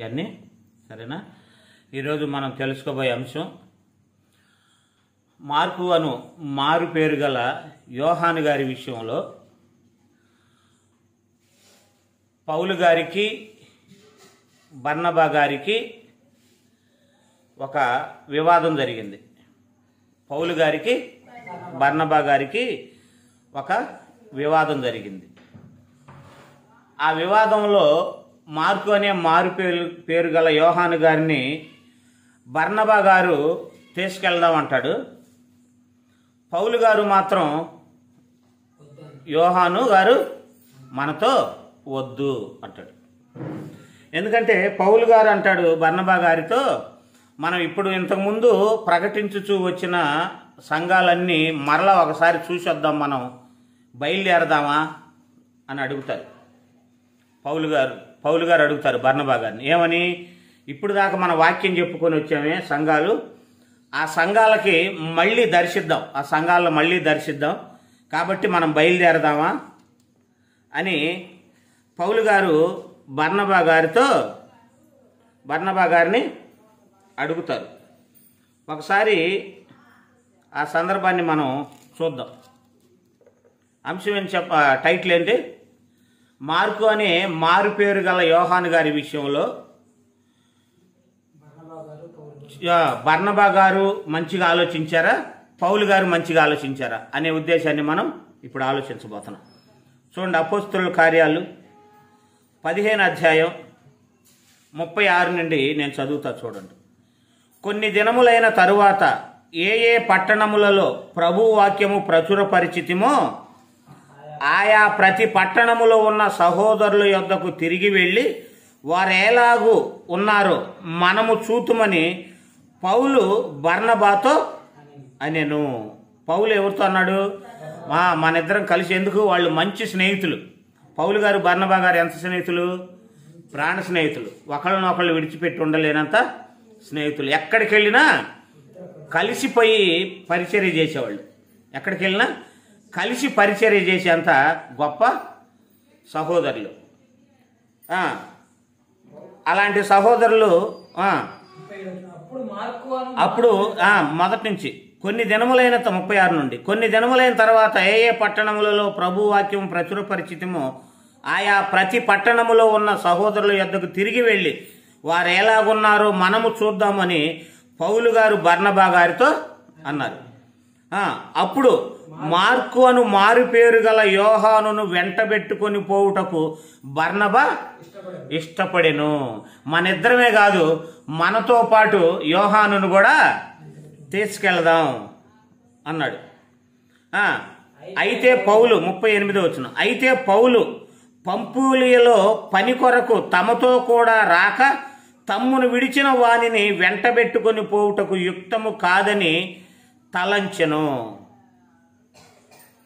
ఇవన్నీ సరేనా ఈరోజు మనం తెలుసుకోబోయే అంశం మార్పు అను మారు పేరు గల యోహాను గారి విషయంలో పౌలు గారికి బర్ణబా గారికి ఒక వివాదం జరిగింది పౌలు గారికి బర్ణబా గారికి ఒక వివాదం జరిగింది ఆ వివాదంలో మార్కు అనే మారు పేరు పేరు గల యోహాను గారిని బర్ణబా గారు తీసుకెళ్దాం అంటాడు పౌలు గారు మాత్రం యోహాను గారు మనతో వద్దు అంటాడు ఎందుకంటే పౌలు గారు అంటాడు బర్ణబా గారితో మనం ఇప్పుడు ఇంతకుముందు ప్రకటించుచు వచ్చిన సంఘాలన్నీ మరలా ఒకసారి చూసొద్దాం మనం బయలుదేరదామా అని అడుగుతారు పౌలు గారు పౌలు గారు అడుగుతారు బర్ణబా గారిని ఏమని ఇప్పుడు దాకా మన వాక్యం చెప్పుకొని వచ్చామే సంఘాలు ఆ సంఘాలకి మళ్ళీ దర్శిద్దాం ఆ సంఘాలను మళ్ళీ దర్శిద్దాం కాబట్టి మనం బయలుదేరదామా అని పౌలు గారు బర్ణబా గారితో బర్ణబా గారిని అడుగుతారు ఒకసారి ఆ సందర్భాన్ని మనం చూద్దాం అంశం ఏం చెప్ప టైటిల్ ఏంటి మార్కు అనే మారుపేరు గల యోహాను గారి విషయంలో బర్ణబా గారు మంచిగా ఆలోచించారా పౌలు గారు మంచిగా ఆలోచించారా అనే ఉద్దేశాన్ని మనం ఇప్పుడు ఆలోచించబోతున్నాం చూడండి అపోస్తుల కార్యాలు పదిహేను అధ్యాయం ముప్పై ఆరు నుండి నేను చదువుతా చూడండి కొన్ని దినములైన తరువాత ఏ ఏ పట్టణములలో ప్రభు వాక్యము ప్రచురపరిచితిమో ఆయా ప్రతి పట్టణములో ఉన్న సహోదరుల యొద్దకు తిరిగి వెళ్ళి వారేలాగూ ఉన్నారో మనము చూతుమని పౌలు బర్ణబాతో అనేను పౌలు ఎవరితో అన్నాడు మా మన ఇద్దరం కలిసి ఎందుకు వాళ్ళు మంచి స్నేహితులు పౌలు గారు బర్ణబా గారు ఎంత స్నేహితులు ప్రాణ స్నేహితులు ఒకళ్ళనొకళ్ళు విడిచిపెట్టి ఉండలేనంత స్నేహితులు ఎక్కడికి వెళ్ళినా కలిసిపోయి పరిచర్య చేసేవాళ్ళు ఎక్కడికి వెళ్ళినా కలిసి పరిచర్య చేసేంత గొప్ప సహోదరులు అలాంటి సహోదరులు అప్పుడు మొదటి నుంచి కొన్ని దినములైన ముప్పై ఆరు నుండి కొన్ని దినములైన తర్వాత ఏ ఏ పట్టణములలో ప్రభువాక్యం ప్రచురపరిచితమో ఆయా ప్రతి పట్టణములో ఉన్న సహోదరుల యొద్దకు తిరిగి వెళ్ళి వారు ఎలాగున్నారో మనము చూద్దామని పౌలు గారు బర్ణబా గారితో అన్నారు అప్పుడు మార్కు అను మారు పేరు గల యోహాను వెంటబెట్టుకొని పోవుటకు బర్ణబ ఇష్టపడెను మనిద్దరమే కాదు మనతో పాటు యోహాను కూడా తీసుకెళ్దాం అన్నాడు అయితే పౌలు ముప్పై ఎనిమిదో వచ్చిన అయితే పౌలు పంపూలియలో పని కొరకు తమతో కూడా రాక తమ్మును విడిచిన వాణిని వెంటబెట్టుకొని పోవుటకు యుక్తము కాదని తలంచెను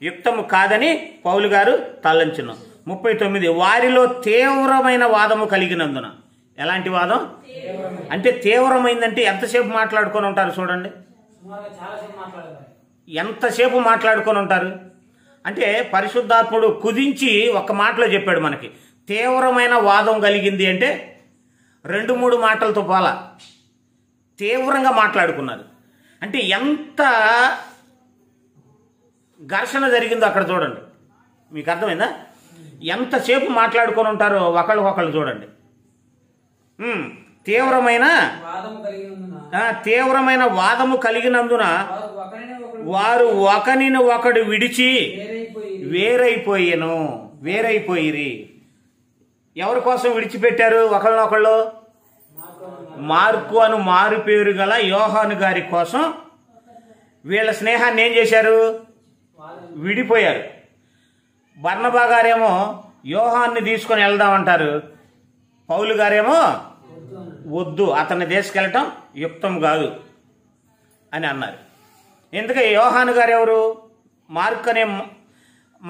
యుక్తము కాదని పౌలు గారు తలంచెను ముప్పై తొమ్మిది వారిలో తీవ్రమైన వాదము కలిగినందున ఎలాంటి వాదం అంటే తీవ్రమైందంటే ఎంతసేపు మాట్లాడుకొని ఉంటారు చూడండి ఎంతసేపు మాట్లాడుకొని ఉంటారు అంటే పరిశుద్ధాత్ముడు కుదించి ఒక మాటలో చెప్పాడు మనకి తీవ్రమైన వాదం కలిగింది అంటే రెండు మూడు మాటలతో పాల తీవ్రంగా మాట్లాడుకున్నారు అంటే ఎంత ఘర్షణ జరిగిందో అక్కడ చూడండి మీకు అర్థమైందా ఎంతసేపు మాట్లాడుకొని ఉంటారో ఒకళ్ళు ఒకళ్ళు చూడండి తీవ్రమైన తీవ్రమైన వాదము కలిగినందున వారు ఒకరిని ఒకడు విడిచి వేరైపోయాను వేరైపోయిరి ఎవరి కోసం విడిచిపెట్టారు ఒకళ్ళనొకళ్ళు మార్కు అను మారు పేరు గల యోహాను గారి కోసం వీళ్ళ స్నేహాన్ని ఏం చేశారు విడిపోయారు బర్ణబా గారేమో యోహాన్ని తీసుకొని వెళ్దామంటారు పౌలు గారేమో వద్దు అతన్ని తీసుకెళ్ళటం యుక్తం కాదు అని అన్నారు ఎందుకంటే యోహాను గారు ఎవరు మార్క్ అనే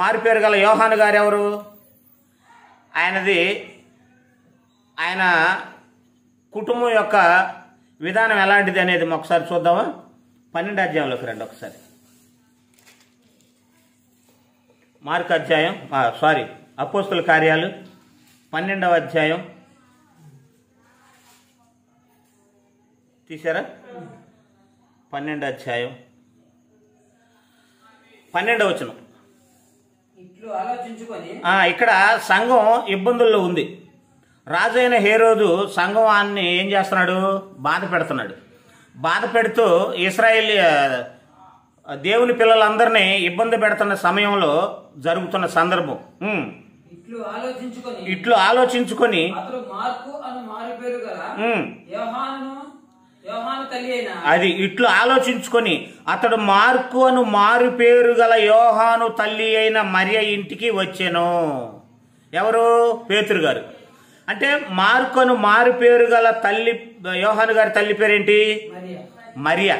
మారిపేరు గల యోహాను గారు ఎవరు ఆయనది ఆయన కుటుంబం యొక్క విధానం ఎలాంటిది అనేది ఒకసారి చూద్దామా పన్నెండు అధ్యాయంలోకి రండి ఒకసారి మార్క్ అధ్యాయం సారీ అపోస్తుల కార్యాలు పన్నెండవ అధ్యాయం తీసారా పన్నెండు అధ్యాయం పన్నెండవ వచనం ఇక్కడ సంఘం ఇబ్బందుల్లో ఉంది రాజైన హేరోదు సంగమాన్ని ఏం చేస్తున్నాడు బాధ పెడుతున్నాడు బాధ పెడుతూ ఇస్రాయేల్ దేవుని పిల్లలందరినీ ఇబ్బంది పెడుతున్న సమయంలో జరుగుతున్న సందర్భం ఇట్లు ఆలోచించుకొని అది ఇట్లు ఆలోచించుకొని అతడు మార్కు అను మారు పేరు గల యోహాను తల్లి అయిన మరియ ఇంటికి వచ్చాను ఎవరు పేతురు గారు అంటే మార్కను మారు పేరు గల తల్లి యోహాను గారి తల్లి పేరేంటి మరియా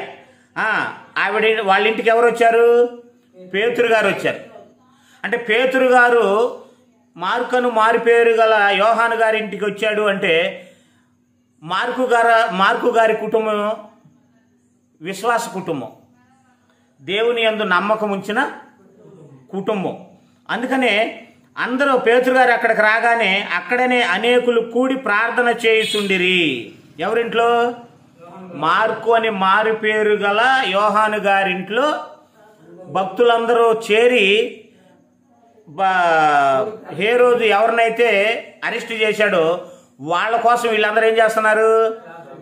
ఆవిడ వాళ్ళ ఇంటికి ఎవరు వచ్చారు పేతురు గారు వచ్చారు అంటే పేతురు గారు మార్కను మారిపేరు గల యోహాను గారి ఇంటికి వచ్చాడు అంటే మార్కు గారు మార్కు గారి కుటుంబం విశ్వాస కుటుంబం దేవుని ఎందు నమ్మకం ఉంచిన కుటుంబం అందుకనే అందరూ పేతురుగారు అక్కడికి రాగానే అక్కడనే అనేకులు కూడి ప్రార్థన చేయుచుండిరి ఎవరింట్లో మార్కు అని మారు పేరు గల యోహాను గారింట్లో భక్తులందరూ చేరి హే రోజు ఎవరినైతే అరెస్ట్ చేశాడో వాళ్ళ కోసం వీళ్ళందరూ ఏం చేస్తున్నారు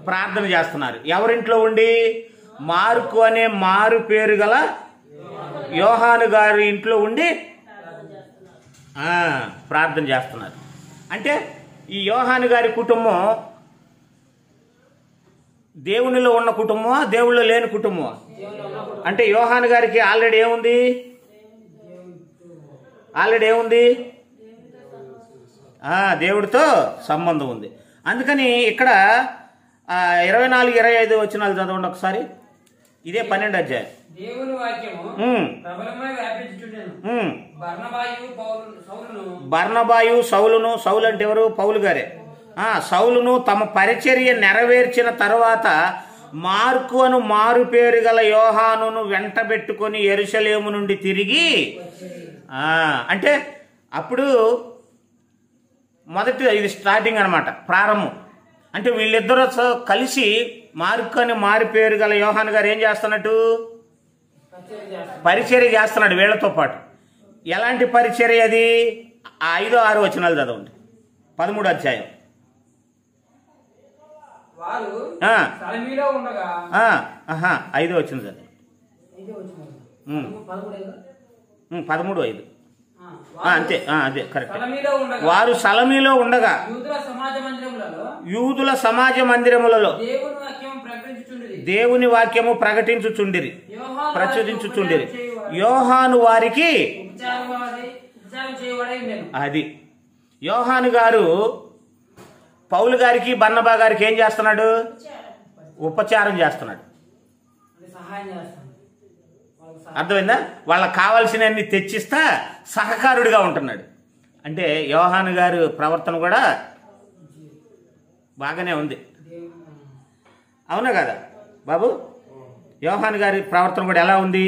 ప్రార్థన చేస్తున్నారు ఎవరింట్లో ఉండి మార్కు అనే మారు పేరు గల యోహాను గారి ఇంట్లో ఉండి ప్రార్థన చేస్తున్నారు అంటే ఈ యోహాను గారి కుటుంబం దేవునిలో ఉన్న కుటుంబం దేవుళ్ళో లేని కుటుంబం అంటే యోహాను గారికి ఆల్రెడీ ఏముంది ఆల్రెడీ ఏముంది దేవుడితో సంబంధం ఉంది అందుకని ఇక్కడ ఇరవై నాలుగు ఇరవై ఐదు వచ్చినాలు చదవండి ఒకసారి ఇదే పన్నెండు అధ్యాయం దేవుని వాక్యము బర్ణబాయు సౌలును సౌలు అంటే ఎవరు పౌలు గారే సౌలును తమ పరిచర్య నెరవేర్చిన తర్వాత మార్కు అను మారు పేరు గల యోహానును వెంటబెట్టుకొని ఎరుసలేము నుండి తిరిగి అంటే అప్పుడు మొదటి ఇది స్టార్టింగ్ అనమాట ప్రారంభం అంటే వీళ్ళిద్దరూ కలిసి మార్కొని మారి పేరు గల యోహాన్ గారు ఏం చేస్తున్నట్టు పరిచర్య చేస్తున్నాడు వీళ్ళతో పాటు ఎలాంటి పరిచర్య అది ఐదో ఆరు వచనాలు చదవండి పదమూడు అధ్యాయం ఐదో వచ్చిన చదవండి పదమూడు ఐదు అంతే అదే కరెక్ట్ వారు సలమీలో ఉండగా యూదుల సమాజ మందిరములలో దేవుని వాక్యము ప్రకటించుచుండిరి ప్రచురించుచుండిరి యోహాను వారికి అది యోహాను గారు పౌలు గారికి బన్నబా గారికి ఏం చేస్తున్నాడు ఉపచారం చేస్తున్నాడు అర్థమైందా వాళ్ళకి కావాల్సినవన్నీ తెచ్చిస్తా సహకారుడిగా ఉంటున్నాడు అంటే యోహాను గారు ప్రవర్తన కూడా బాగానే ఉంది అవునా కదా బాబు యోహాన్ గారి ప్రవర్తన కూడా ఎలా ఉంది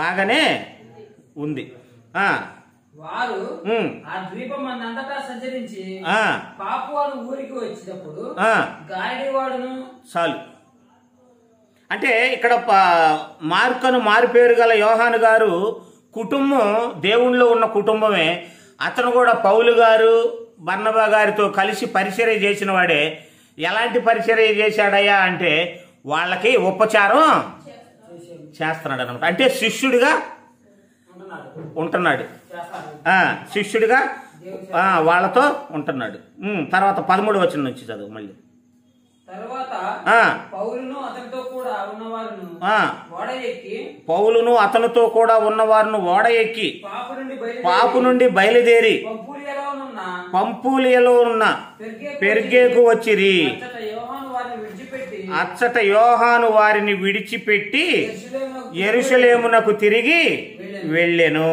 బాగానే ఉంది వారు ఆ సంచరించి ఊరికి వచ్చినప్పుడు చాలు అంటే ఇక్కడ మార్కను మారిపేరు గల యోహాను గారు కుటుంబం దేవుణ్ణిలో ఉన్న కుటుంబమే అతను కూడా పౌలు గారు బర్ణబా గారితో కలిసి పరిచర్య చేసిన వాడే ఎలాంటి పరిచర్య చేశాడయ్యా అంటే వాళ్ళకి ఉపచారం చేస్తున్నాడు అనమాట అంటే శిష్యుడిగా ఉంటున్నాడు శిష్యుడిగా వాళ్ళతో ఉంటున్నాడు తర్వాత పదమూడు వచ్చిన నుంచి చదువు మళ్ళీ పౌలును అతనితో కూడా ఉన్నవారును ఓడ ఎక్కి పాపు నుండి బయలుదేరి పంపూలియలో ఉన్న పెర్గేకు వచ్చిరి అచ్చట యోహాను వారిని విడిచిపెట్టి ఎరుసలేమునకు తిరిగి వెళ్ళెను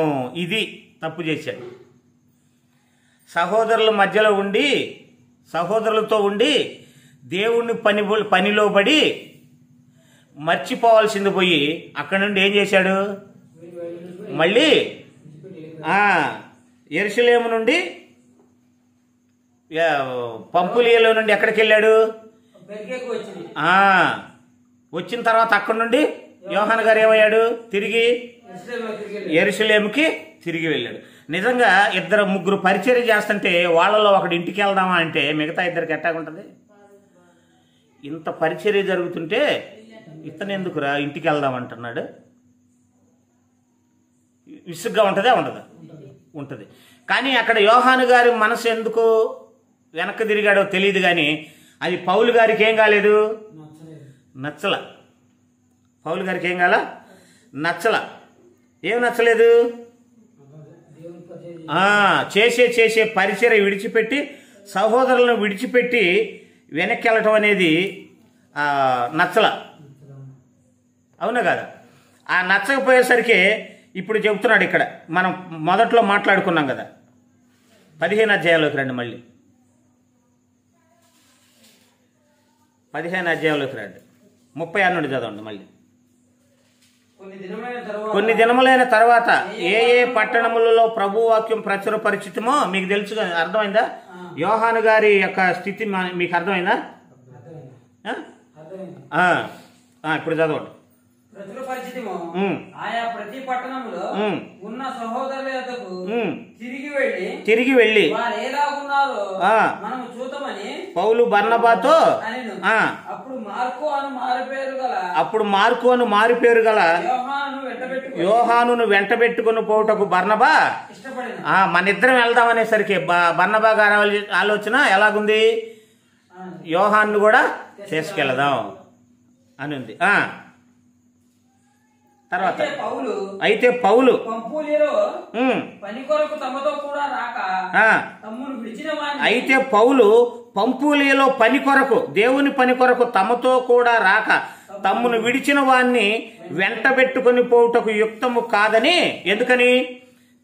ఇది తప్పు చేశాడు సహోదరుల మధ్యలో ఉండి సహోదరులతో ఉండి దేవుణ్ణి పని పనిలో పడి మర్చిపోవాల్సింది పోయి అక్కడ నుండి ఏం చేశాడు మళ్ళీ ఎరుసలేము నుండి పంపులియలో నుండి ఎక్కడికి వెళ్ళాడు వచ్చిన తర్వాత అక్కడ నుండి యోహన్ గారు ఏమయ్యాడు తిరిగి ఎరుసలేముకి తిరిగి వెళ్ళాడు నిజంగా ఇద్దరు ముగ్గురు పరిచయం చేస్తుంటే వాళ్ళలో ఒకటి ఇంటికి వెళ్దామా అంటే మిగతా ఇద్దరికి ఎట్టాగుంటుంది ఇంత పరిచర్య జరుగుతుంటే ఇతను ఎందుకురా ఇంటికి వెళ్దాం అంటున్నాడు విసుగ్గా ఉంటుందా ఉండదు ఉంటుంది కానీ అక్కడ యోహాను గారి మనసు ఎందుకు వెనక్కి తిరిగాడో తెలియదు కానీ అది పౌలు గారికి ఏం కాలేదు నచ్చల పౌలు గారికి ఏం కాల నచ్చల ఏం నచ్చలేదు చేసే చేసే పరిచయం విడిచిపెట్టి సహోదరులను విడిచిపెట్టి వెనక్కి వెళ్ళటం అనేది నచ్చల అవునా కదా ఆ నచ్చకపోయేసరికి ఇప్పుడు చెబుతున్నాడు ఇక్కడ మనం మొదట్లో మాట్లాడుకున్నాం కదా పదిహేను అధ్యాయంలోకి రండి మళ్ళీ పదిహేను అధ్యాయంలోకి రండి ముప్పై అన్నడు చదవండి మళ్ళీ కొన్ని దినములైన తర్వాత ఏ ఏ పట్టణములలో ప్రభువాక్యం ప్రచురపరిచితమో మీకు తెలుసు అర్థమైందా యోహాను గారి యొక్క స్థితి మీకు అర్థమైందా ఇప్పుడు చదవండి ఆయా ప్రతి పట్టణంలో ఉన్న సహోదరుల తిరిగి వెళ్ళి తిరిగి చూద్దామని పౌలు బర్ణబాతో అప్పుడు మార్కు అను మారుపేరు గల అప్పుడు మార్కు గల యోహాను వెంట పెట్టుకుని పోవుటకు బర్ణబా మన ఇద్దరం వెళ్దాం అనేసరికి బర్ణబా గారి ఆలోచన ఎలాగుంది యోహాన్ను కూడా తీసుకెళదాం అని ఉంది తర్వాత అయితే పౌలు అయితే పౌలు పంపులేలో పని కొరకు దేవుని పని కొరకు తమతో కూడా రాక తమ్మును విడిచిన వాణ్ణి వెంట పెట్టుకుని పోవుటకు యుక్తము కాదని ఎందుకని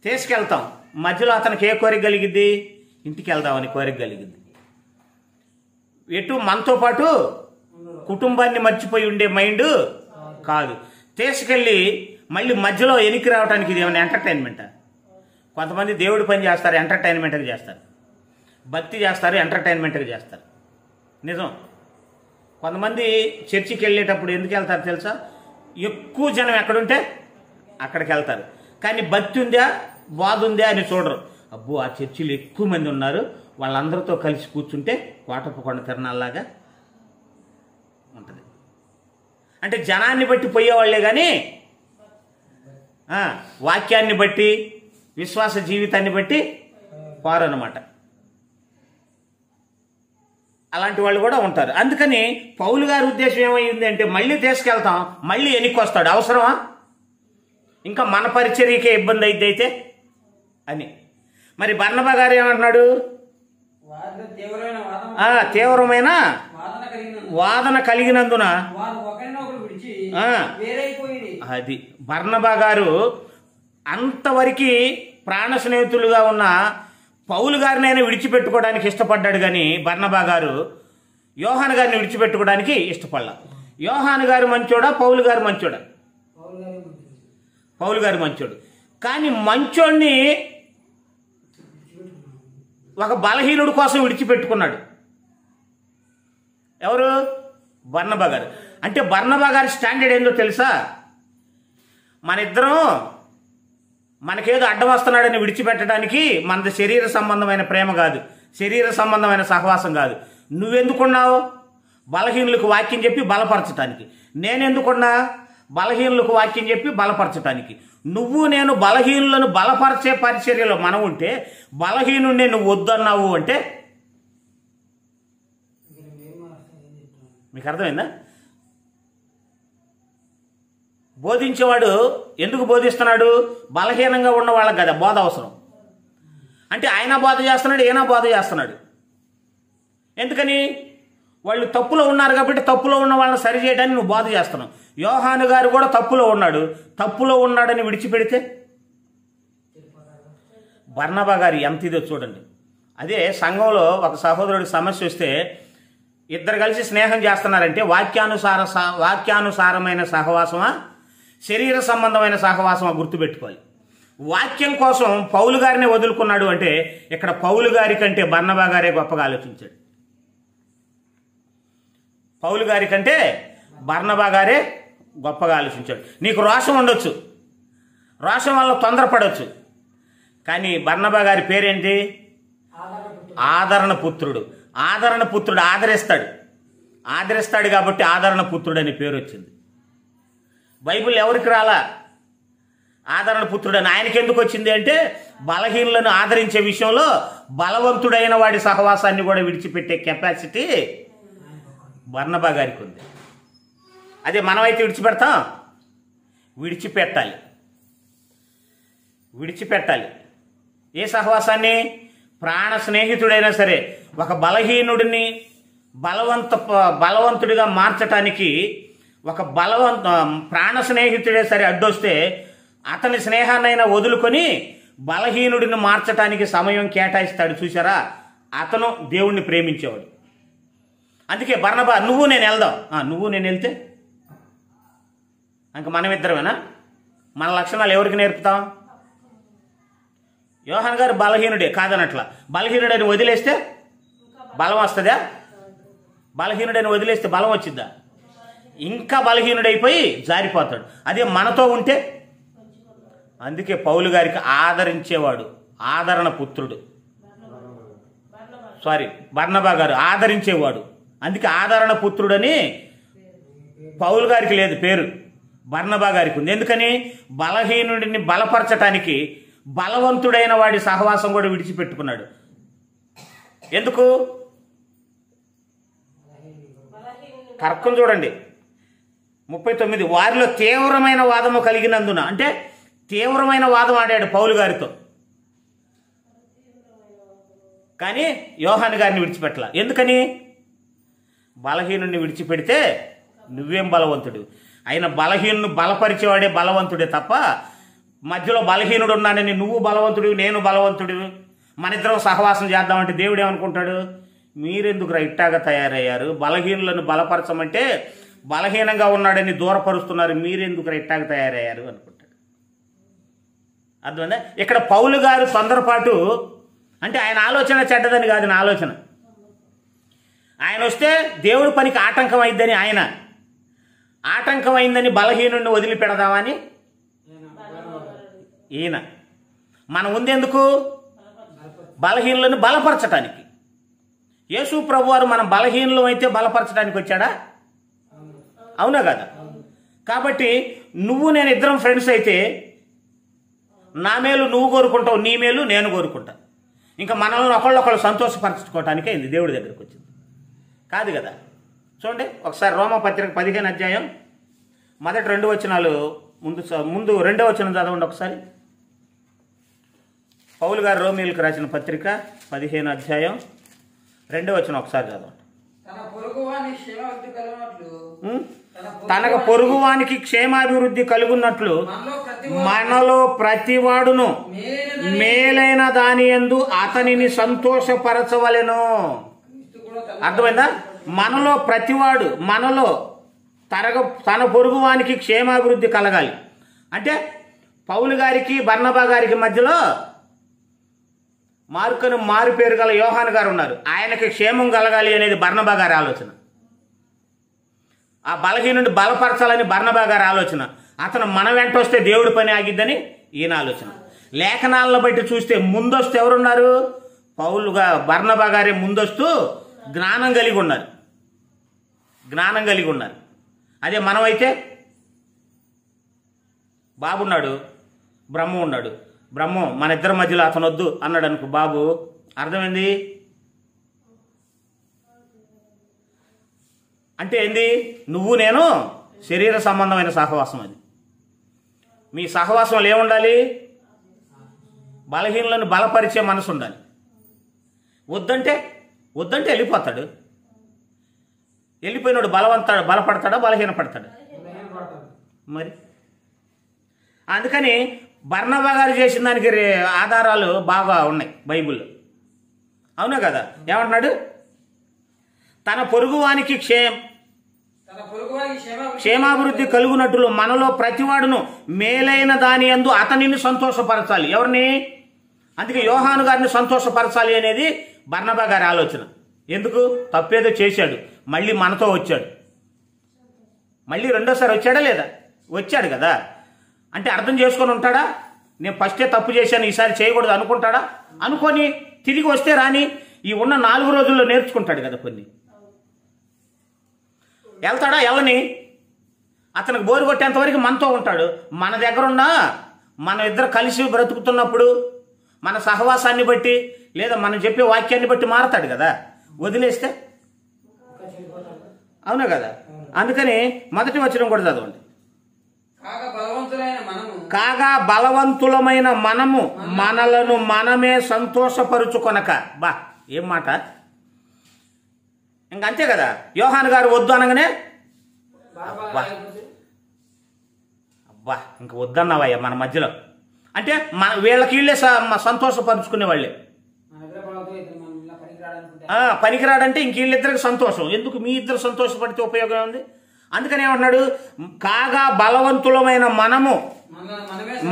తీసుకెళ్తాం మధ్యలో అతనికి ఏ కోరిక కలిగింది ఇంటికి వెళ్దామని కోరిక కలిగింది ఎటు మనతో పాటు కుటుంబాన్ని మర్చిపోయి ఉండే మైండ్ కాదు తీసుకెళ్ళి మళ్ళీ మధ్యలో వెనక్కి రావడానికి ఇది ఏమైనా ఎంటర్టైన్మెంటా కొంతమంది దేవుడి పని చేస్తారు ఎంటర్టైన్మెంట్గా చేస్తారు భక్తి చేస్తారు ఎంటర్టైన్మెంట్గా చేస్తారు నిజం కొంతమంది చర్చికి వెళ్ళేటప్పుడు ఎందుకు వెళ్తారు తెలుసా ఎక్కువ జనం ఎక్కడుంటే అక్కడికి వెళ్తారు కానీ భక్తి ఉందా బాధ ఉందా అని చూడరు అబ్బో ఆ చర్చిలో ఎక్కువ మంది ఉన్నారు వాళ్ళందరితో కలిసి కూర్చుంటే కోటప్పకొండ తిరణాల్లాగా అంటే జనాన్ని బట్టి పోయేవాళ్లే కానీ వాక్యాన్ని బట్టి విశ్వాస జీవితాన్ని బట్టి పారనమాట అలాంటి వాళ్ళు కూడా ఉంటారు అందుకని పౌలు గారి ఉద్దేశం ఏమైంది అంటే మళ్ళీ తీసుకెళ్తాం మళ్ళీ ఎనికొస్తాడు అవసరమా ఇంకా మన పరిచర్యకే ఇబ్బంది అయితే అయితే అని మరి బర్ణబ గారు ఏమంటున్నాడు తీవ్రమైన వాదన కలిగినందున అది బర్ణబా గారు అంతవరకు ప్రాణ స్నేహితులుగా ఉన్న పౌలు గారిని ఆయన విడిచిపెట్టుకోవడానికి ఇష్టపడ్డాడు కానీ బర్ణబా గారు యోహాన్ గారిని విడిచిపెట్టుకోవడానికి ఇష్టపడలా యోహాన్ గారు మంచోడా పౌలు గారు మంచోడా పౌలు గారు మంచోడు కానీ మంచోడిని ఒక బలహీనుడు కోసం విడిచిపెట్టుకున్నాడు ఎవరు బర్ణబా గారు అంటే బర్ణబా గారి స్టాండర్డ్ ఏందో తెలుసా మన ఇద్దరం మనకేదో అడ్డం వస్తున్నాడని విడిచిపెట్టడానికి మనది శరీర సంబంధమైన ప్రేమ కాదు శరీర సంబంధమైన సహవాసం కాదు నువ్వెందుకున్నావు బలహీనులకు వాక్యం చెప్పి బలపరచటానికి నేనెందుకున్నా బలహీనులకు వాక్యం చెప్పి బలపరచటానికి నువ్వు నేను బలహీనులను బలపరిచే పరిచర్యలో మనం ఉంటే బలహీనుడే నువ్వు వద్దన్నావు అంటే మీకు అర్థమైందా బోధించేవాడు ఎందుకు బోధిస్తున్నాడు బలహీనంగా ఉన్న వాళ్ళకి కదా బోధ అవసరం అంటే ఆయన బోధ చేస్తున్నాడు ఈయన బోధ చేస్తున్నాడు ఎందుకని వాళ్ళు తప్పులో ఉన్నారు కాబట్టి తప్పులో ఉన్న వాళ్ళని సరి చేయడానికి నువ్వు బోధ చేస్తున్నావు యోహాను గారు కూడా తప్పులో ఉన్నాడు తప్పులో ఉన్నాడని విడిచిపెడితే బర్ణబా గారు ఎంత ఇదో చూడండి అదే సంఘంలో ఒక సహోదరుడికి సమస్య వస్తే ఇద్దరు కలిసి స్నేహం చేస్తున్నారంటే వాక్యానుసార వాక్యానుసారమైన సహవాసమా శరీర సంబంధమైన సహవాసమా గుర్తుపెట్టుకోవాలి వాక్యం కోసం పౌలు గారిని వదులుకున్నాడు అంటే ఇక్కడ పౌలు గారి కంటే బర్ణబా గారే గొప్పగా ఆలోచించాడు పౌలు గారి కంటే బర్ణబా గారే గొప్పగా ఆలోచించాడు నీకు రోషం ఉండొచ్చు రోషం వల్ల తొందరపడవచ్చు కానీ బర్ణబా గారి పేరేంటి ఆదరణ పుత్రుడు ఆదరణ పుత్రుడు ఆదరిస్తాడు ఆదరిస్తాడు కాబట్టి ఆదరణ పుత్రుడు అనే పేరు వచ్చింది బైబిల్ ఎవరికి రాలా ఆదరణ పుత్రుడు అని ఆయనకి ఎందుకు వచ్చింది అంటే బలహీనులను ఆదరించే విషయంలో బలవంతుడైన వాడి సహవాసాన్ని కూడా విడిచిపెట్టే కెపాసిటీ వర్ణబా గారికి ఉంది అదే మనమైతే విడిచిపెడతాం విడిచిపెట్టాలి విడిచిపెట్టాలి ఏ సహవాసాన్ని ప్రాణ స్నేహితుడైనా సరే ఒక బలహీనుడిని బలవంత బలవంతుడిగా మార్చటానికి ఒక బలవంత ప్రాణ స్నేహితుడే సరే అడ్డొస్తే అతని స్నేహాన్నైనా వదులుకొని బలహీనుడిని మార్చటానికి సమయం కేటాయిస్తాడు చూసారా అతను దేవుణ్ణి ప్రేమించేవాడు అందుకే బర్ణబా నువ్వు నేను వెళ్దాం నువ్వు నేను వెళ్తే ఇంక మనమిద్దరమేనా మన లక్షణాలు ఎవరికి నేర్పుతాం యోహన్ గారు బలహీనుడే కాదనట్లా బలహీనుడని వదిలేస్తే బలం వస్తుందా బలహీనుడైన వదిలేస్తే బలం వచ్చిందా ఇంకా బలహీనుడైపోయి జారిపోతాడు అదే మనతో ఉంటే అందుకే పౌలు గారికి ఆదరించేవాడు ఆదరణ పుత్రుడు సారీ బర్ణబా గారు ఆదరించేవాడు అందుకే ఆదరణ పుత్రుడని పౌలు గారికి లేదు పేరు బర్ణబా గారికి ఉంది ఎందుకని బలహీనుడిని బలపరచటానికి బలవంతుడైన వాడి సహవాసం కూడా విడిచిపెట్టుకున్నాడు ఎందుకు తర్కం చూడండి ముప్పై తొమ్మిది వారిలో తీవ్రమైన వాదము కలిగినందున అంటే తీవ్రమైన వాదం ఆడాడు పౌలు గారితో కానీ యోహాన్ గారిని విడిచిపెట్టల ఎందుకని బలహీనుడిని విడిచిపెడితే నువ్వేం బలవంతుడు ఆయన బలహీనుని బలపరిచేవాడే బలవంతుడే తప్ప మధ్యలో బలహీనుడు ఉన్నానని నువ్వు బలవంతుడు నేను బలవంతుడు ఇద్దరం సహవాసం చేద్దామంటే దేవుడు ఏమనుకుంటాడు మీరెందుకు ఇట్టాగా తయారయ్యారు బలహీనులను బలపరచమంటే బలహీనంగా ఉన్నాడని దూరపరుస్తున్నారు మీరెందుకు రైట్టాగా తయారయ్యారు అనుకుంటాడు అర్థమైందా ఇక్కడ పౌలు గారు తొందరపాటు అంటే ఆయన ఆలోచన చెడ్డదని కాదు నా ఆలోచన ఆయన వస్తే దేవుడి పనికి ఆటంకం అయిద్దని ఆయన ఆటంకం అయిందని బలహీనుడిని వదిలిపెడదామని ఈయన మనం ఉందెందుకు బలహీనులను బలపరచటానికి యేసు ప్రభువారు మనం బలహీనలు అయితే బలపరచడానికి వచ్చాడా అవునా కదా కాబట్టి నువ్వు నేను ఇద్దరం ఫ్రెండ్స్ అయితే నా మేలు నువ్వు కోరుకుంటావు నీ మేలు నేను కోరుకుంటా ఇంకా మనల్ని ఒకళ్ళొకళ్ళు సంతోషపరచుకోవటానికి అయింది దేవుడి దగ్గరికి వచ్చింది కాదు కదా చూడండి ఒకసారి రోమ పత్రిక పదిహేను అధ్యాయం మొదటి రెండు వచనాలు ముందు ముందు రెండో వచనం చదవండి ఒకసారి పౌలు గారు రోమిల్కి రాసిన పత్రిక పదిహేను అధ్యాయం రెండో వచ్చిన ఒకసారి చదవండి తనకు పొరుగువానికి క్షేమాభివృద్ధి కలుగున్నట్లు మనలో ప్రతివాడును మేలైన దాని ఎందు అతనిని సంతోషపరచవలెను అర్థమైందా మనలో ప్రతివాడు మనలో తరగ తన పొరుగువానికి క్షేమాభివృద్ధి కలగాలి అంటే పౌలు గారికి బర్ణబా గారికి మధ్యలో మార్కును మారు పేరు గల యోహాన్ గారు ఉన్నారు ఆయనకి క్షేమం కలగాలి అనేది బర్ణబా గారి ఆలోచన ఆ బలహీనుడు బలపరచాలని బర్ణబా గారి ఆలోచన అతను మన వెంట వస్తే దేవుడి పని ఆగిద్దని ఈయన ఆలోచన లేఖనాలను బట్టి చూస్తే ముందొస్తూ ఎవరున్నారు పౌలుగా బర్ణబా గారే ముందొస్తూ జ్ఞానం కలిగి ఉన్నారు జ్ఞానం కలిగి ఉన్నారు అదే మనమైతే బాబున్నాడు బ్రహ్మ ఉన్నాడు బ్రహ్మం మన ఇద్దరి మధ్యలో అతనొద్దు అన్నాడు అనుకో బాబు అర్థమైంది అంటే ఏంది నువ్వు నేను శరీర సంబంధమైన సహవాసం అది మీ సహవాసం ఏముండాలి బలహీనలను బలపరిచే మనసు ఉండాలి వద్దంటే వద్దంటే వెళ్ళిపోతాడు వెళ్ళిపోయినాడు బలవంతాడు బలపడతాడా బలహీనపడతాడు మరి అందుకని బర్ణబా గారు చేసిన దానికి ఆధారాలు బాగా ఉన్నాయి బైబుల్లో అవునా కదా ఏమంటున్నాడు తన పొరుగువానికి క్షేమ క్షేమాభివృద్ధి కలుగునట్లు మనలో ప్రతివాడును మేలైన దాని ఎందు అతనిని సంతోషపరచాలి ఎవరిని అందుకే యోహాను గారిని సంతోషపరచాలి అనేది బర్ణబా గారి ఆలోచన ఎందుకు తప్పేదో చేశాడు మళ్ళీ మనతో వచ్చాడు మళ్ళీ రెండోసారి వచ్చాడా లేదా వచ్చాడు కదా అంటే అర్థం చేసుకొని ఉంటాడా నేను ఫస్టే తప్పు చేశాను ఈసారి చేయకూడదు అనుకుంటాడా అనుకొని తిరిగి వస్తే రాని ఈ ఉన్న నాలుగు రోజుల్లో నేర్చుకుంటాడు కదా కొన్ని వెళ్తాడా ఎవని అతనికి బోరు కొట్టేంతవరకు మనతో ఉంటాడు మన దగ్గర ఉన్నా మనం ఇద్దరు కలిసి బ్రతుకుతున్నప్పుడు మన సహవాసాన్ని బట్టి లేదా మనం చెప్పే వాక్యాన్ని బట్టి మారతాడు కదా వదిలేస్తే అవునా కదా అందుకని మొదటి వచ్చిన కూడా చదవండి కాగా బలవంతులమైన మనము మనలను మనమే సంతోషపరుచుకొనక బా ఏం మాట ఇంక అంతే కదా యోహాన్ గారు వద్దు అనగానే అబ్బా అబ్బా ఇంక వద్దన్నావయ్యా మన మధ్యలో అంటే మన వీళ్ళకి వీళ్ళే సంతోషపరుచుకునే వాళ్ళే పనికిరాడంటే ఇంక వీళ్ళిద్దరికి సంతోషం ఎందుకు మీ ఇద్దరు సంతోషపడితే ఉపయోగం ఉంది అందుకని ఏమంటున్నాడు కాగా బలవంతులమైన మనము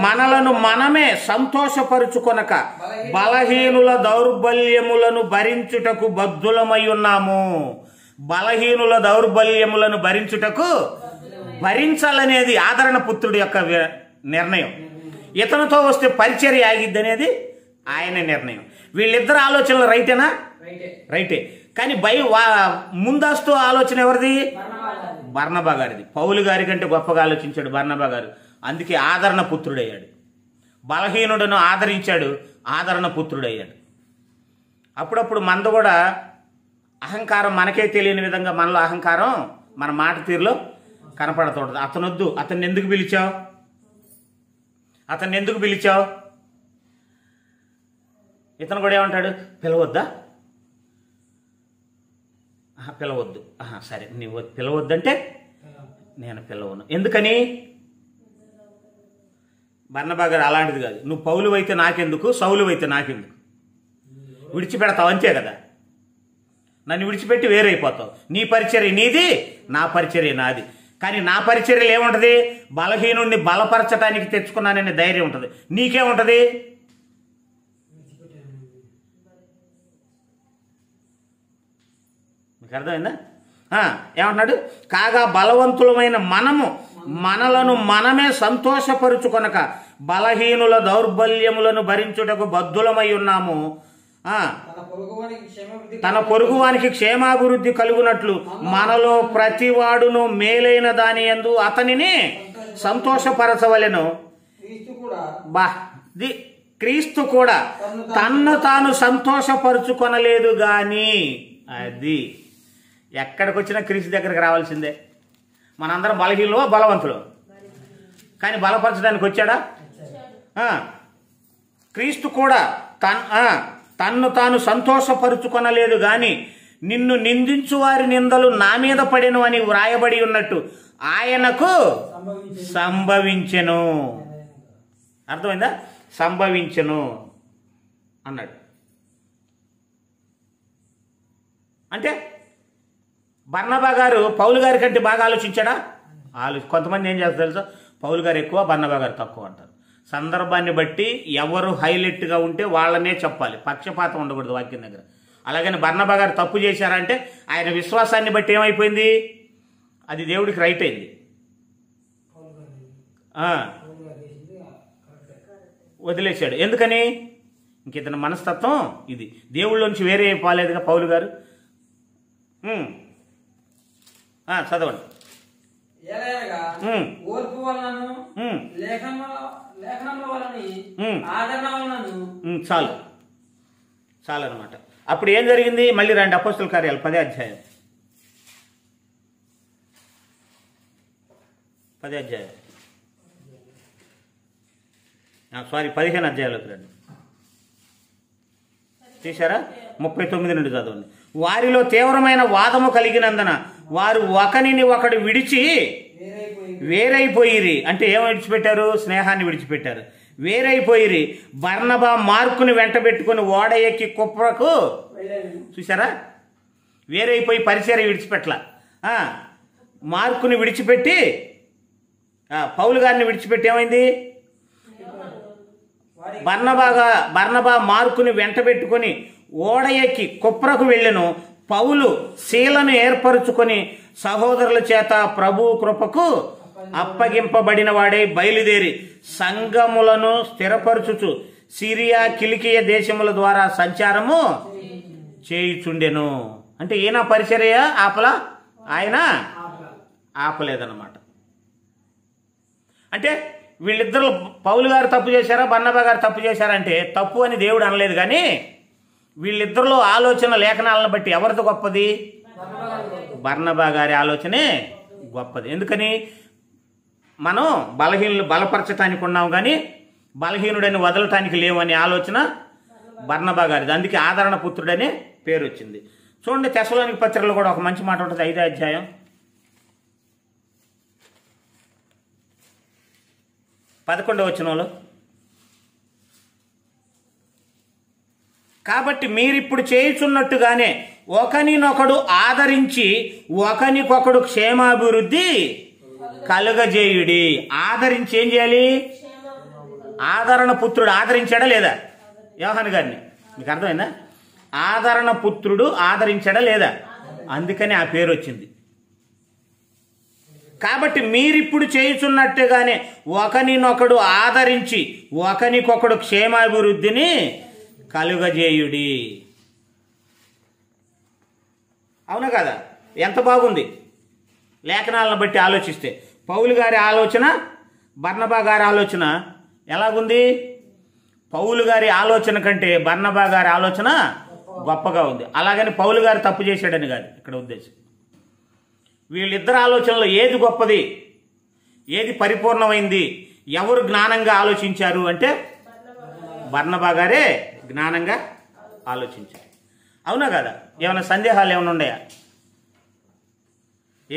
మనలను మనమే సంతోషపరుచుకొనక బలహీనుల దౌర్బల్యములను భరించుటకు బద్దులమై ఉన్నాము బలహీనుల దౌర్బల్యములను భరించుటకు భరించాలనేది ఆదరణ పుత్రుడి యొక్క నిర్ణయం ఇతనితో వస్తే పరిచర్య ఆగిద్ది అనేది ఆయన నిర్ణయం వీళ్ళిద్దరు ఆలోచనలు రైటేనా రైటే కానీ బై ముందస్తు ఆలోచన ఎవరిది బర్ణబా గారిది పౌలు గారి కంటే గొప్పగా ఆలోచించాడు బర్ణబా గారు అందుకే ఆదరణ పుత్రుడయ్యాడు బలహీనుడను ఆదరించాడు ఆదరణ పుత్రుడయ్యాడు అప్పుడప్పుడు మంద కూడా అహంకారం మనకే తెలియని విధంగా మనలో అహంకారం మన మాట తీరులో కనపడకూడదు అతనొద్దు అతన్ని ఎందుకు పిలిచావు అతన్ని ఎందుకు పిలిచావు ఇతను కూడా ఏమంటాడు పిలవద్దా పిలవద్దు సరే నువ్వు పిలవద్దంటే నేను పిలవను ఎందుకని బర్ణబాగారు అలాంటిది కాదు నువ్వు పౌలువైతే నాకెందుకు సౌలువైతే నాకెందుకు విడిచిపెడతావు అంతే కదా నన్ను విడిచిపెట్టి వేరైపోతావు నీ పరిచర్య నీది నా పరిచర్య నాది కానీ నా పరిచర్యలు ఏముంటుంది బలహీనుణ్ణి బలపరచడానికి తెచ్చుకున్నాననే ధైర్యం ఉంటుంది నీకేముంటుంది మీకు అర్థమైందా ఏమంటున్నాడు కాగా బలవంతులమైన మనము మనలను మనమే సంతోషపరుచుకొనక బలహీనుల దౌర్బల్యములను భరించుటకు బద్దులమై ఉన్నాము తన పొరుగువానికి క్షేమాభివృద్ధి కలుగునట్లు మనలో ప్రతివాడును మేలైన దాని ఎందు అతనిని సంతోషపరచవలెను బా ది క్రీస్తు కూడా తన్ను తాను సంతోషపరుచుకొనలేదు గాని అది ఎక్కడికి వచ్చినా క్రీస్తు దగ్గరకు రావాల్సిందే మనందరం బలహీనలో బలవంతులు కానీ బలపరచడానికి వచ్చాడా క్రీస్తు కూడా తన్ తన్ను తాను సంతోషపరుచుకొనలేదు కానీ నిన్ను నిందించు వారి నిందలు నా మీద పడెను అని వ్రాయబడి ఉన్నట్టు ఆయనకు సంభవించెను అర్థమైందా సంభవించెను అన్నాడు అంటే బర్ణబా గారు పౌలు గారి కంటే బాగా ఆలోచించాడా ఆలో కొంతమంది ఏం చేస్తారు తెలుసా పౌలు గారు ఎక్కువ బర్ణబా గారు తక్కువ అంటారు సందర్భాన్ని బట్టి ఎవరు హైలైట్గా ఉంటే వాళ్ళనే చెప్పాలి పక్షపాతం ఉండకూడదు వాక్యం దగ్గర అలాగని బర్ణబా గారు తప్పు చేశారంటే ఆయన విశ్వాసాన్ని బట్టి ఏమైపోయింది అది దేవుడికి రైట్ అయింది వదిలేశాడు ఎందుకని ఇంక ఇతని మనస్తత్వం ఇది దేవుళ్ళ నుంచి వేరే పాలేదుగా పౌలు గారు చదవండి చాలు చాలు అనమాట అప్పుడు ఏం జరిగింది మళ్ళీ రండి అపోస్తుల కార్యాలు పదే అధ్యాయం పదే అధ్యాయం సారీ పదిహేను అధ్యాయాలకు రండి చూసారా ముప్పై తొమ్మిది నుండి చదవండి వారిలో తీవ్రమైన వాదము కలిగినందున వారు ఒకరిని ఒకడు విడిచి వేరైపోయిరి అంటే ఏమో విడిచిపెట్టారు స్నేహాన్ని విడిచిపెట్టారు వేరైపోయిరి వర్ణభ మార్కుని వెంట పెట్టుకుని ఓడ ఎక్కి కుప్రకు చూసారా వేరైపోయి పరిచయం విడిచిపెట్టల మార్కుని విడిచిపెట్టి పౌలు గారిని విడిచిపెట్టి ఏమైంది బర్ణబాగా బర్ణబా మార్కుని వెంట పెట్టుకొని ఓడయకి కుప్రకు వెళ్ళను పౌలు శీలను ఏర్పరుచుకొని సహోదరుల చేత ప్రభు కృపకు అప్పగింపబడిన వాడే బయలుదేరి సంగములను స్థిరపరచుచు సిరియా కిలికియ దేశముల ద్వారా సంచారము చేయుచుండెను అంటే ఈయన పరిచర్య ఆపల ఆయన ఆపలేదన్నమాట అంటే వీళ్ళిద్దరు పౌలు గారు తప్పు చేశారా బన్నబ్బ గారు తప్పు చేశారంటే తప్పు అని దేవుడు అనలేదు కానీ వీళ్ళిద్దరిలో ఆలోచన లేఖనాలను బట్టి ఎవరిది గొప్పది బర్ణబా గారి ఆలోచనే గొప్పది ఎందుకని మనం బలహీనులు బలపరచటానికి ఉన్నాం కానీ బలహీనుడని వదలటానికి లేవని ఆలోచన బర్ణబా గారిది అందుకే ఆదరణ పుత్రుడనే పేరు వచ్చింది చూడండి తెసలోనికి పత్రికలో కూడా ఒక మంచి మాట ఉంటుంది ఐదో అధ్యాయం పదకొండవ వాళ్ళు కాబట్టి మీరిప్పుడు చేయుచున్నట్టుగానే ఒకనినొకడు ఆదరించి ఒకనికొకడు క్షేమాభివృద్ధి కలుగజేయుడి ఆదరించి ఏం చేయాలి ఆదరణ పుత్రుడు ఆదరించాడా లేదా యోహన్ గారిని మీకు అర్థమైందా ఆదరణ పుత్రుడు ఆదరించాడా లేదా అందుకని ఆ పేరు వచ్చింది కాబట్టి మీరిప్పుడు చేయుచున్నట్టుగానే ఒకనినొకడు ఆదరించి ఒకనికొకడు క్షేమాభివృద్ధిని కలుగజేయుడి అవునా కదా ఎంత బాగుంది లేఖనాలను బట్టి ఆలోచిస్తే పౌలు గారి ఆలోచన బర్ణబా గారి ఆలోచన ఎలాగుంది పౌలు గారి ఆలోచన కంటే బర్ణబా గారి ఆలోచన గొప్పగా ఉంది అలాగని పౌలు గారు తప్పు చేశాడని కాదు ఇక్కడ ఉద్దేశం వీళ్ళిద్దరు ఆలోచనలో ఏది గొప్పది ఏది పరిపూర్ణమైంది ఎవరు జ్ఞానంగా ఆలోచించారు అంటే బర్ణబా గారే జ్ఞానంగా ఆలోచించాలి అవునా కదా ఏమైనా సందేహాలు ఏమైనా ఉన్నాయా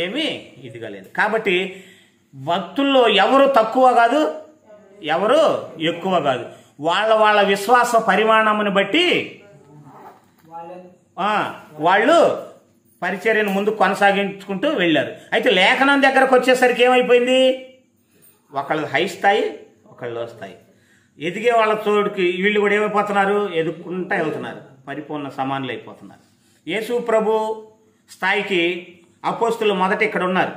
ఏమీ ఇది కాలేదు కాబట్టి భక్తుల్లో ఎవరు తక్కువ కాదు ఎవరు ఎక్కువ కాదు వాళ్ళ వాళ్ళ విశ్వాస పరిమాణమును బట్టి వాళ్ళు పరిచర్యను ముందు కొనసాగించుకుంటూ వెళ్ళారు అయితే లేఖనం దగ్గరకు వచ్చేసరికి ఏమైపోయింది ఒకళ్ళు హై స్థాయి ఒకళ్ళు లో స్థాయి ఎదిగే వాళ్ళ చోటుకి వీళ్ళు కూడా ఏమైపోతున్నారు ఎదుకుంటా వెళ్తున్నారు పరిపూర్ణ సమానులు అయిపోతున్నారు యేసు ప్రభు స్థాయికి అపోస్తులు మొదట ఇక్కడ ఉన్నారు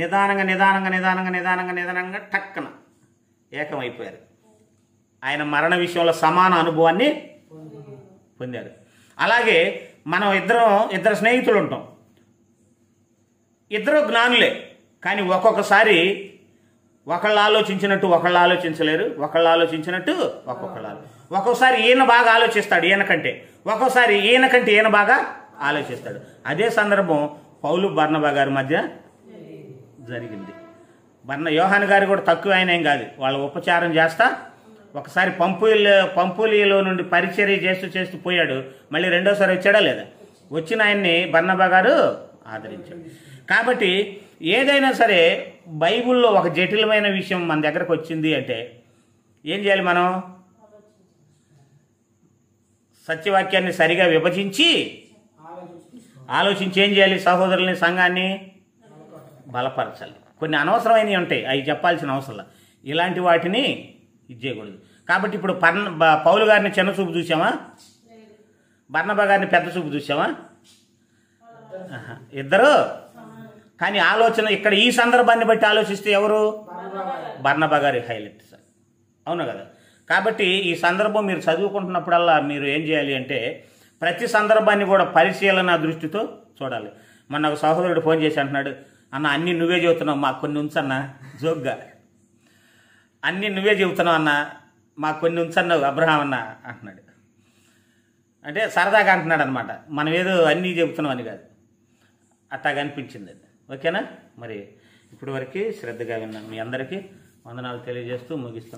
నిదానంగా నిదానంగా నిదానంగా నిదానంగా నిదానంగా టక్కన ఏకమైపోయారు ఆయన మరణ విషయంలో సమాన అనుభవాన్ని పొందారు అలాగే మనం ఇద్దరం ఇద్దరు స్నేహితులు ఉంటాం ఇద్దరు జ్ఞానులే కానీ ఒక్కొక్కసారి ఒకళ్ళు ఆలోచించినట్టు ఒకళ్ళు ఆలోచించలేరు ఒకళ్ళు ఆలోచించినట్టు ఒక్కొక్కళ్ళు ఒక్కొక్కసారి ఈయన బాగా ఆలోచిస్తాడు ఈయన కంటే ఒక్కొక్కసారి ఈయన కంటే ఈయన బాగా ఆలోచిస్తాడు అదే సందర్భం పౌలు బర్ణబా గారి మధ్య జరిగింది బర్ణ యోహాన్ గారు కూడా తక్కువ ఏం కాదు వాళ్ళు ఉపచారం చేస్తా ఒకసారి పంపులు పంపులీలో నుండి పరిచర్య చేస్తూ చేస్తూ పోయాడు మళ్ళీ రెండోసారి వచ్చాడా లేదా వచ్చిన ఆయన్ని బర్ణబా గారు ఆదరించాడు కాబట్టి ఏదైనా సరే బైబుల్లో ఒక జటిలమైన విషయం మన దగ్గరకు వచ్చింది అంటే ఏం చేయాలి మనం సత్యవాక్యాన్ని సరిగా విభజించి ఆలోచించి ఏం చేయాలి సహోదరుల్ని సంఘాన్ని బలపరచాలి కొన్ని అనవసరమైనవి ఉంటాయి అవి చెప్పాల్సిన అవసరం ఇలాంటి వాటిని ఇచ్చేయకూడదు కాబట్టి ఇప్పుడు పర్ణ పౌలు గారిని చిన్న చూపు చూసామా బర్ణబ గారిని పెద్ద చూపు చూసామా ఇద్దరు కానీ ఆలోచన ఇక్కడ ఈ సందర్భాన్ని బట్టి ఆలోచిస్తే ఎవరు బర్ణబగారి గారి హైలైట్ సార్ అవును కదా కాబట్టి ఈ సందర్భం మీరు చదువుకుంటున్నప్పుడల్లా మీరు ఏం చేయాలి అంటే ప్రతి సందర్భాన్ని కూడా పరిశీలన దృష్టితో చూడాలి మొన్న ఒక సహోదరుడు ఫోన్ చేసి అంటున్నాడు అన్న అన్ని నువ్వే చెబుతున్నావు మాకు కొన్ని ఉంచన్నా జోగ్గా అన్ని నువ్వే చెబుతున్నావు అన్న మాకు కొన్ని ఉంచన్నావు అబ్రహాం అన్న అంటున్నాడు అంటే సరదాగా అంటున్నాడు అనమాట మనం ఏదో అన్నీ చెబుతున్నాం అని కాదు అట్టాగా అనిపించింది అది ఓకేనా మరి ఇప్పటివరకు శ్రద్ధగా విన్నాను మీ అందరికీ వందనాలు తెలియజేస్తూ ముగిస్తున్నాను